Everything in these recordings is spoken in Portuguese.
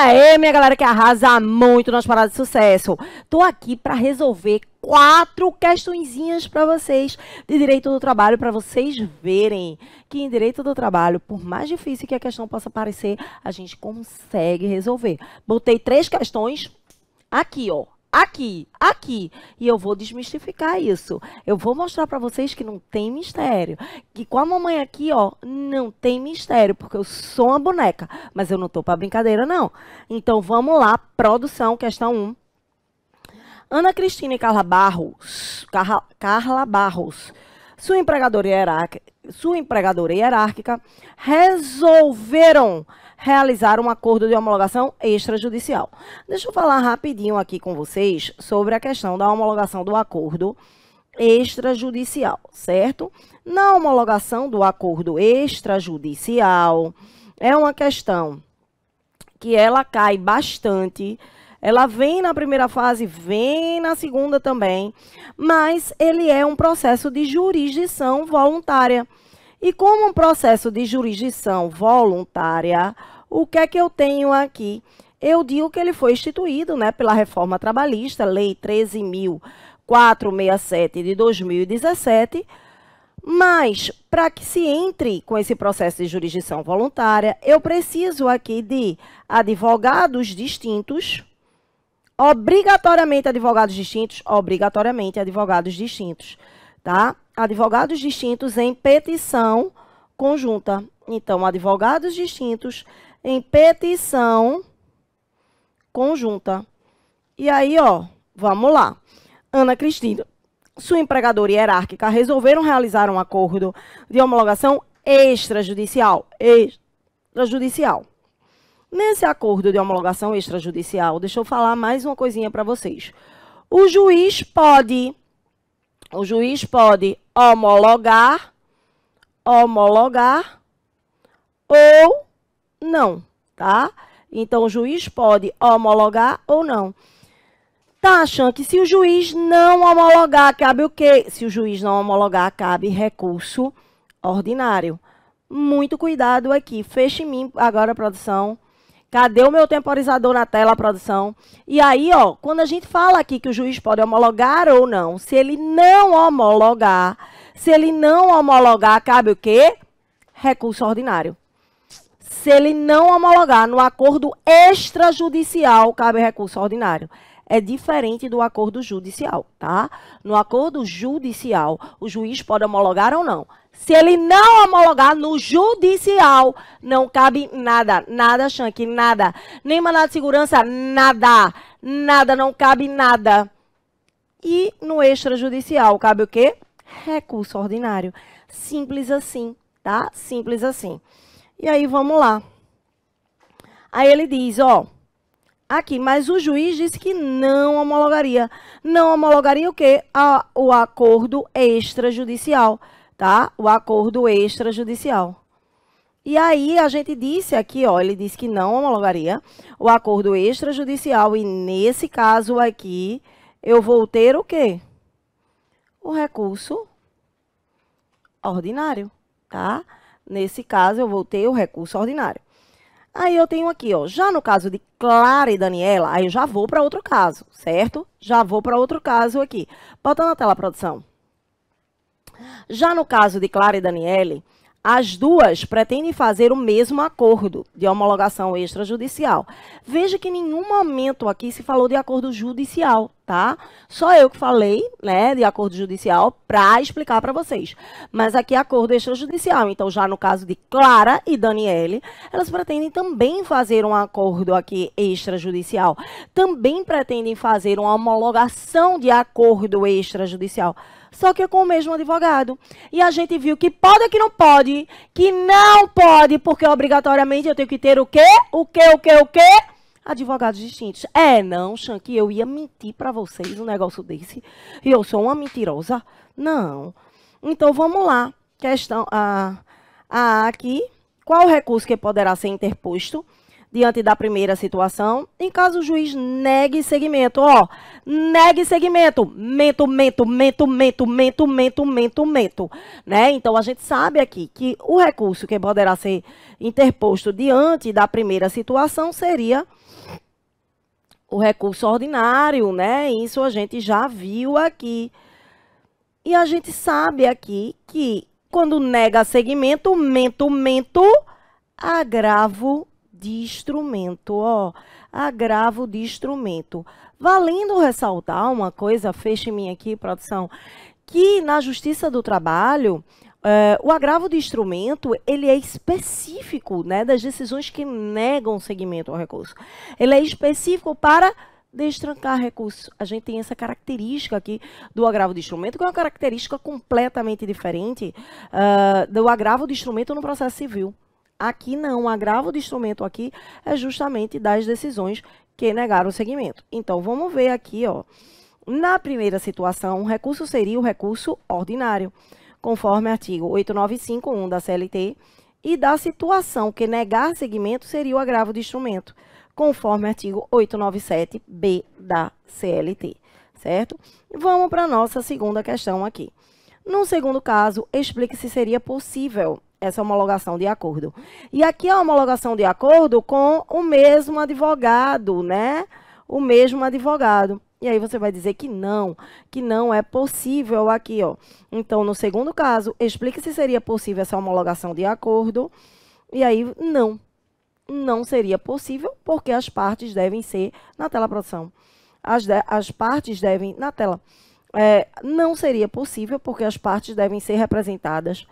aí, minha galera que arrasa muito nas paradas de sucesso. Tô aqui para resolver quatro questõezinhas para vocês de direito do trabalho para vocês verem que em direito do trabalho, por mais difícil que a questão possa parecer, a gente consegue resolver. Botei três questões aqui, ó, aqui, aqui. E eu vou desmistificar isso. Eu vou mostrar para vocês que não tem mistério. Que com a mamãe aqui, ó, não tem mistério, porque eu sou uma boneca, mas eu não tô para brincadeira não. Então vamos lá, produção, questão 1. Ana Cristina e Carla Barros, Carla, Carla Barros, sua empregadora hierárquica, sua empregadora hierárquica resolveram realizar um acordo de homologação extrajudicial. Deixa eu falar rapidinho aqui com vocês sobre a questão da homologação do acordo extrajudicial, certo? Na homologação do acordo extrajudicial, é uma questão que ela cai bastante. Ela vem na primeira fase, vem na segunda também, mas ele é um processo de jurisdição voluntária. E como um processo de jurisdição voluntária, o que é que eu tenho aqui? Eu digo que ele foi instituído né, pela reforma trabalhista, Lei 13.467 de 2017, mas para que se entre com esse processo de jurisdição voluntária, eu preciso aqui de advogados distintos, obrigatoriamente advogados distintos, obrigatoriamente advogados distintos, tá? advogados distintos em petição conjunta. Então, advogados distintos em petição conjunta. E aí, ó, vamos lá. Ana Cristina, sua empregadora hierárquica resolveram realizar um acordo de homologação extrajudicial. Extrajudicial. Nesse acordo de homologação extrajudicial, deixa eu falar mais uma coisinha para vocês. O juiz pode o juiz pode homologar, homologar ou não, tá? Então, o juiz pode homologar ou não. Tá achando que se o juiz não homologar, cabe o quê? Se o juiz não homologar, cabe recurso ordinário. Muito cuidado aqui. Feche em mim agora, produção. Cadê o meu temporizador na tela, produção? E aí, ó, quando a gente fala aqui que o juiz pode homologar ou não, se ele não homologar, se ele não homologar, cabe o quê? Recurso ordinário. Se ele não homologar no acordo extrajudicial, cabe recurso ordinário é diferente do acordo judicial, tá? No acordo judicial, o juiz pode homologar ou não. Se ele não homologar no judicial, não cabe nada, nada, Shank, nada. Nem mandado de segurança, nada, nada, não cabe nada. E no extrajudicial, cabe o quê? Recurso ordinário. Simples assim, tá? Simples assim. E aí, vamos lá. Aí ele diz, ó, aqui, mas o juiz disse que não homologaria. Não homologaria o quê? A, o acordo extrajudicial tá? O acordo extrajudicial. E aí a gente disse aqui, ó, ele disse que não homologaria o acordo extrajudicial e nesse caso aqui eu vou ter o quê? O recurso ordinário, tá? Nesse caso eu vou ter o recurso ordinário. Aí eu tenho aqui, ó, já no caso de Clara e Daniela, aí eu já vou para outro caso, certo? Já vou para outro caso aqui. Bota na tela, produção. Já no caso de Clara e Daniele, as duas pretendem fazer o mesmo acordo de homologação extrajudicial. Veja que em nenhum momento aqui se falou de acordo judicial, tá? Só eu que falei, né, de acordo judicial para explicar para vocês. Mas aqui é acordo extrajudicial. Então, já no caso de Clara e Daniele, elas pretendem também fazer um acordo aqui extrajudicial. Também pretendem fazer uma homologação de acordo extrajudicial só que com o mesmo advogado. E a gente viu que pode que não pode, que não pode, porque obrigatoriamente eu tenho que ter o quê? O quê? O quê? O quê? Advogados distintos. É, não, Shanky, eu ia mentir para vocês um negócio desse. E eu sou uma mentirosa. Não. Então vamos lá. Questão a, ah, a ah, aqui. Qual o recurso que poderá ser interposto? diante da primeira situação, em caso o juiz negue segmento, ó, negue segmento, mento, mento, mento, mento, mento, mento, mento, mento, né? Então a gente sabe aqui que o recurso que poderá ser interposto diante da primeira situação seria o recurso ordinário, né? Isso a gente já viu aqui. E a gente sabe aqui que quando nega segmento, mento, mento, agravo de instrumento, ó, agravo de instrumento. Valendo ressaltar uma coisa, feche minha aqui, produção, que na Justiça do Trabalho, é, o agravo de instrumento, ele é específico, né, das decisões que negam segmento ao recurso. Ele é específico para destrancar recurso. A gente tem essa característica aqui do agravo de instrumento, que é uma característica completamente diferente uh, do agravo de instrumento no processo civil. Aqui não, o agravo de instrumento aqui é justamente das decisões que negaram o segmento. Então, vamos ver aqui, ó. Na primeira situação, o recurso seria o recurso ordinário, conforme artigo 8951 da CLT, e da situação que negar segmento seria o agravo de instrumento, conforme artigo 897B da CLT, certo? Vamos para a nossa segunda questão aqui. No segundo caso, explique se seria possível essa homologação de acordo. E aqui é a homologação de acordo com o mesmo advogado, né? O mesmo advogado. E aí você vai dizer que não, que não é possível aqui, ó. Então, no segundo caso, explique se seria possível essa homologação de acordo. E aí, não. Não seria possível, porque as partes devem ser na tela produção. As, de, as partes devem, na tela, é, não seria possível, porque as partes devem ser representadas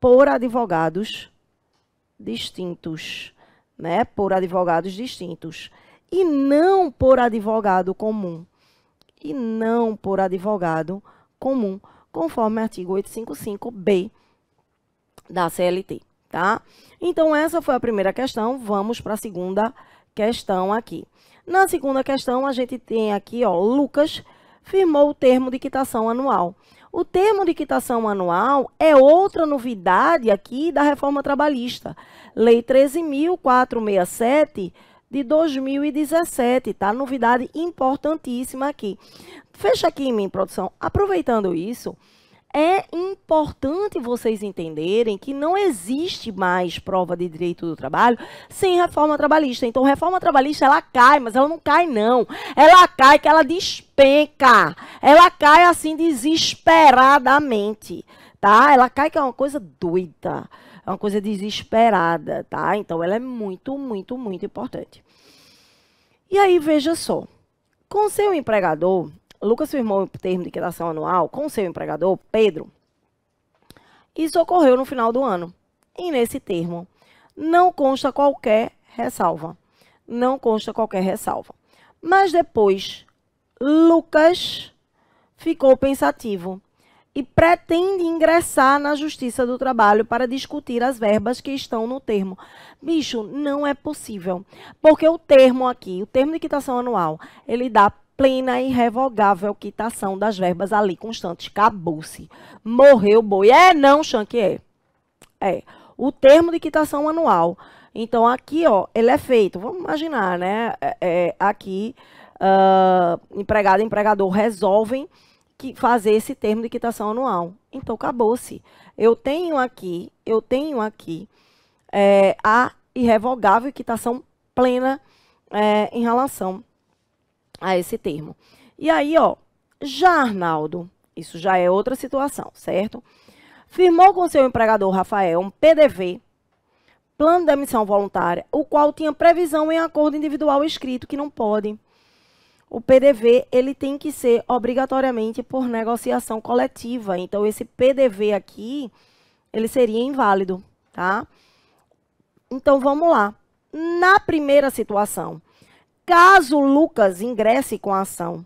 por advogados distintos, né? Por advogados distintos e não por advogado comum. E não por advogado comum, conforme artigo 855B da CLT, tá? Então essa foi a primeira questão, vamos para a segunda questão aqui. Na segunda questão, a gente tem aqui, ó, Lucas firmou o termo de quitação anual o termo de quitação anual é outra novidade aqui da reforma trabalhista. Lei 13.467 de 2017, tá? Novidade importantíssima aqui. Fecha aqui, minha produção. Aproveitando isso, é importante vocês entenderem que não existe mais prova de direito do trabalho sem reforma trabalhista. Então, reforma trabalhista ela cai, mas ela não cai não. Ela cai que ela despenca. Ela cai assim desesperadamente, tá? Ela cai que é uma coisa doida, é uma coisa desesperada, tá? Então, ela é muito, muito, muito importante. E aí veja só, com seu empregador Lucas firmou o termo de quitação anual com seu empregador, Pedro. Isso ocorreu no final do ano. E nesse termo não consta qualquer ressalva. Não consta qualquer ressalva. Mas depois, Lucas ficou pensativo e pretende ingressar na Justiça do Trabalho para discutir as verbas que estão no termo. Bicho, não é possível, porque o termo aqui, o termo de quitação anual, ele dá plena e irrevogável quitação tá das verbas ali constantes. Acabou-se. Morreu o boi. É não, Chanquier. É. O termo de quitação anual. Então, aqui, ó, ele é feito. Vamos imaginar, né? É, é, aqui, uh, empregado e empregador resolvem que fazer esse termo de quitação anual. Então, acabou-se. Eu tenho aqui, eu tenho aqui é, a irrevogável quitação plena é, em relação a esse termo. E aí, ó, já Arnaldo, isso já é outra situação, certo? Firmou com seu empregador Rafael um PDV, plano de demissão voluntária, o qual tinha previsão em acordo individual escrito que não pode. O PDV, ele tem que ser obrigatoriamente por negociação coletiva. Então, esse PDV aqui, ele seria inválido, tá? Então, vamos lá. Na primeira situação, Caso Lucas ingresse com a ação,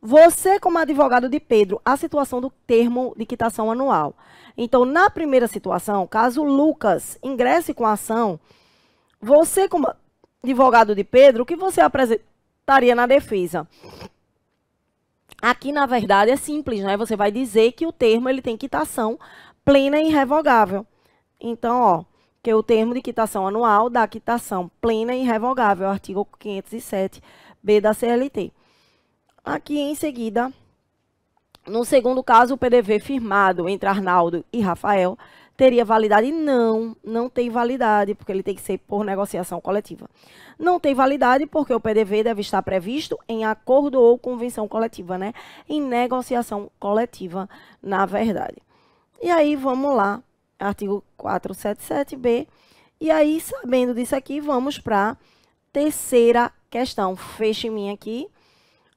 você, como advogado de Pedro, a situação do termo de quitação anual. Então, na primeira situação, caso Lucas ingresse com a ação, você, como advogado de Pedro, o que você apresentaria na defesa? Aqui, na verdade, é simples, né? Você vai dizer que o termo ele tem quitação plena e irrevogável. Então, ó, que é o termo de quitação anual da quitação plena e irrevogável, artigo 507b da CLT. Aqui, em seguida, no segundo caso, o PDV firmado entre Arnaldo e Rafael teria validade? Não, não tem validade, porque ele tem que ser por negociação coletiva. Não tem validade porque o PDV deve estar previsto em acordo ou convenção coletiva, né? Em negociação coletiva, na verdade. E aí, vamos lá artigo 477B. E aí, sabendo disso aqui, vamos para a terceira questão. Feche minha aqui.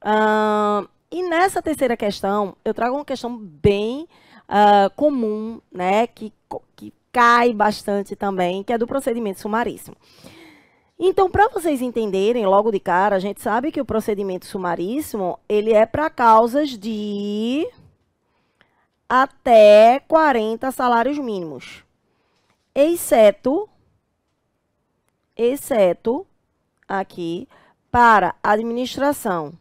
Uh, e nessa terceira questão, eu trago uma questão bem uh, comum, né, que, que cai bastante também, que é do procedimento sumaríssimo. Então, para vocês entenderem logo de cara, a gente sabe que o procedimento sumaríssimo, ele é para causas de até 40 salários mínimos, exceto, exceto aqui, para administração,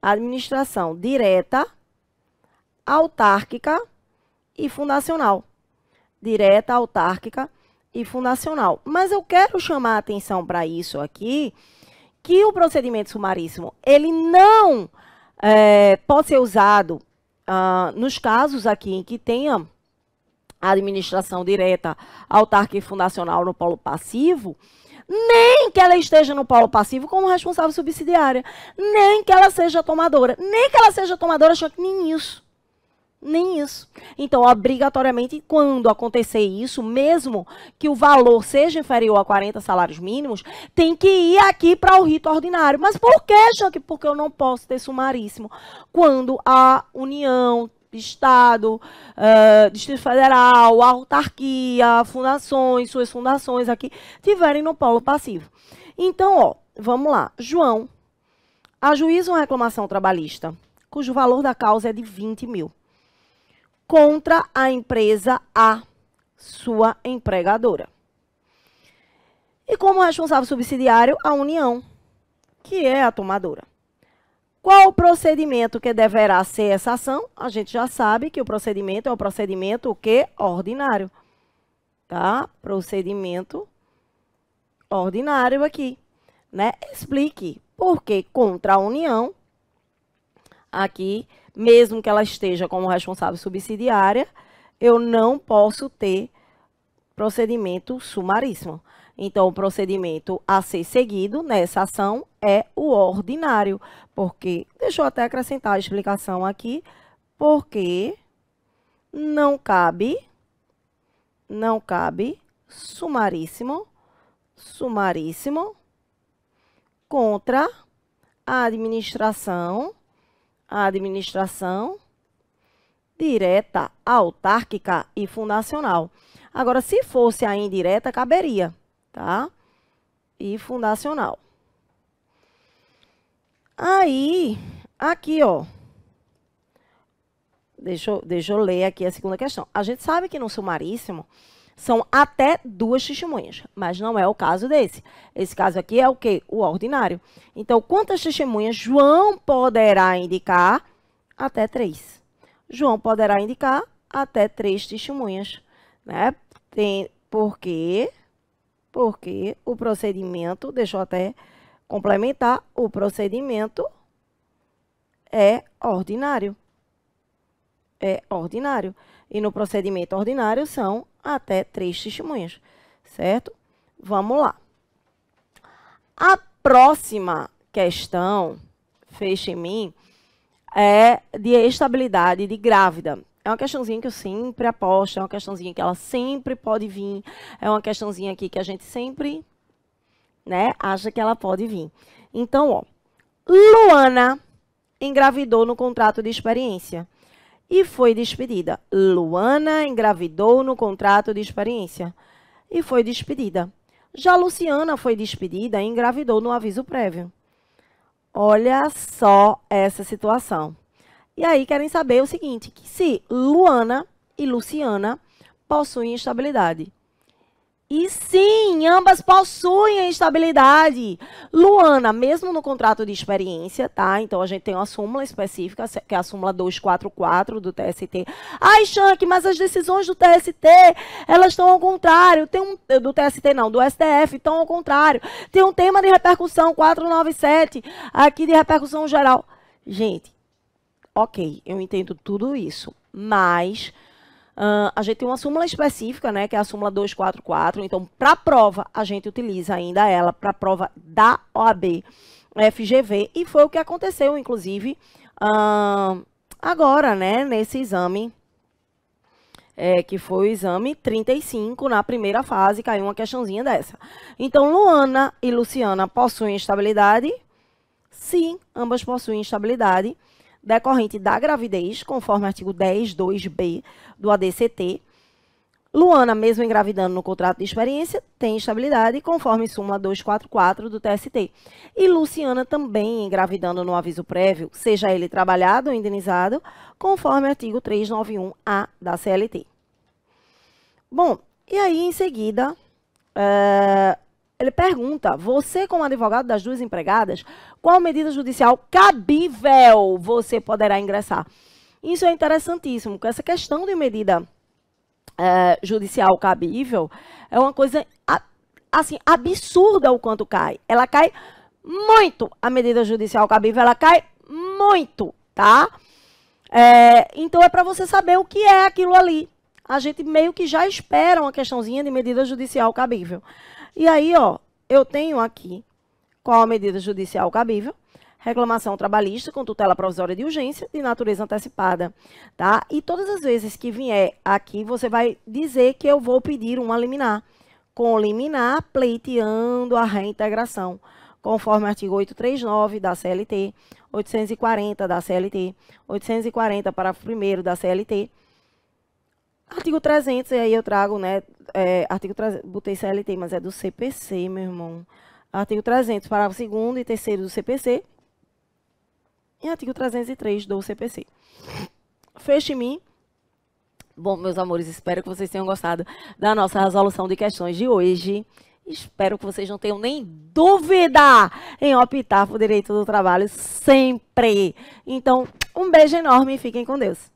administração direta, autárquica e fundacional. Direta, autárquica e fundacional. Mas eu quero chamar a atenção para isso aqui, que o procedimento sumaríssimo, ele não é, pode ser usado ah, nos casos aqui em que tenha administração direta autárquica e fundacional no polo passivo, nem que ela esteja no polo passivo como responsável subsidiária, nem que ela seja tomadora, nem que ela seja tomadora, que nem isso. Nem isso. Então, obrigatoriamente, quando acontecer isso, mesmo que o valor seja inferior a 40 salários mínimos, tem que ir aqui para o rito ordinário. Mas por que, Chuck? Porque eu não posso ter sumaríssimo. Quando a União Estado, uh, Distrito Federal, autarquia, fundações, suas fundações aqui, tiverem no polo passivo. Então, ó, vamos lá. João ajuiza uma reclamação trabalhista, cujo valor da causa é de 20 mil contra a empresa A, sua empregadora. E como é responsável subsidiário, a União, que é a tomadora. Qual o procedimento que deverá ser essa ação? A gente já sabe que o procedimento é o procedimento o quê? Ordinário. Tá? Procedimento ordinário aqui. Né? Explique por que contra a União, aqui, mesmo que ela esteja como responsável subsidiária, eu não posso ter procedimento sumaríssimo. Então, o procedimento a ser seguido nessa ação é o ordinário, porque, deixa eu até acrescentar a explicação aqui, porque não cabe, não cabe sumaríssimo, sumaríssimo, contra a administração a administração direta, autárquica e fundacional. Agora, se fosse a indireta, caberia, tá? E fundacional. Aí, aqui, ó. Deixa, deixa eu ler aqui a segunda questão. A gente sabe que no sumaríssimo são até duas testemunhas, mas não é o caso desse. Esse caso aqui é o que? O ordinário. Então, quantas testemunhas João poderá indicar? Até três. João poderá indicar até três testemunhas, né? Tem, quê? porque o procedimento, deixa eu até complementar, o procedimento é ordinário. É ordinário. E no procedimento ordinário são até três testemunhas, certo? Vamos lá. A próxima questão, fecha em mim, é de estabilidade de grávida. É uma questãozinha que eu sempre aposto, é uma questãozinha que ela sempre pode vir, é uma questãozinha aqui que a gente sempre né, acha que ela pode vir. Então, ó, Luana engravidou no contrato de experiência e foi despedida. Luana engravidou no contrato de experiência e foi despedida. Já Luciana foi despedida e engravidou no aviso prévio. Olha só essa situação. E aí querem saber o seguinte, que se Luana e Luciana possuem instabilidade, e sim, ambas possuem estabilidade. Luana, mesmo no contrato de experiência, tá? Então a gente tem uma súmula específica, que é a súmula 244 do TST. Ai, Shank, mas as decisões do TST, elas estão ao contrário. Tem um do TST não, do STF, estão ao contrário. Tem um tema de repercussão 497 aqui de repercussão geral. Gente, OK, eu entendo tudo isso, mas Uh, a gente tem uma súmula específica, né, que é a súmula 244. Então, para prova, a gente utiliza ainda ela para prova da OAB FGV. E foi o que aconteceu, inclusive, uh, agora, né, nesse exame, é, que foi o exame 35, na primeira fase, caiu uma questãozinha dessa. Então, Luana e Luciana possuem estabilidade? Sim, ambas possuem estabilidade decorrente da gravidez, conforme artigo 102 b do ADCT. Luana, mesmo engravidando no contrato de experiência, tem estabilidade, conforme súmula 244 do TST. E Luciana também engravidando no aviso prévio, seja ele trabalhado ou indenizado, conforme artigo 391A da CLT. Bom, e aí em seguida, eh, ele pergunta: você, como advogado das duas empregadas, qual medida judicial cabível você poderá ingressar? Isso é interessantíssimo, porque essa questão de medida é, judicial cabível é uma coisa assim absurda o quanto cai. Ela cai muito a medida judicial cabível, ela cai muito, tá? É, então é para você saber o que é aquilo ali. A gente meio que já espera uma questãozinha de medida judicial cabível. E aí, ó, eu tenho aqui qual a medida judicial cabível, reclamação trabalhista com tutela provisória de urgência de natureza antecipada, tá? E todas as vezes que vier aqui, você vai dizer que eu vou pedir uma liminar, com liminar pleiteando a reintegração, conforme artigo 839 da CLT, 840 da CLT, 840 parágrafo 1 da CLT, Artigo 300, e aí eu trago, né? É, artigo 300, botei CLT, mas é do CPC, meu irmão. Artigo 300, parágrafo 2 e 3 do CPC. E artigo 303 do CPC. Feche mim. Bom, meus amores, espero que vocês tenham gostado da nossa resolução de questões de hoje. Espero que vocês não tenham nem dúvida em optar por direito do trabalho sempre. Então, um beijo enorme e fiquem com Deus.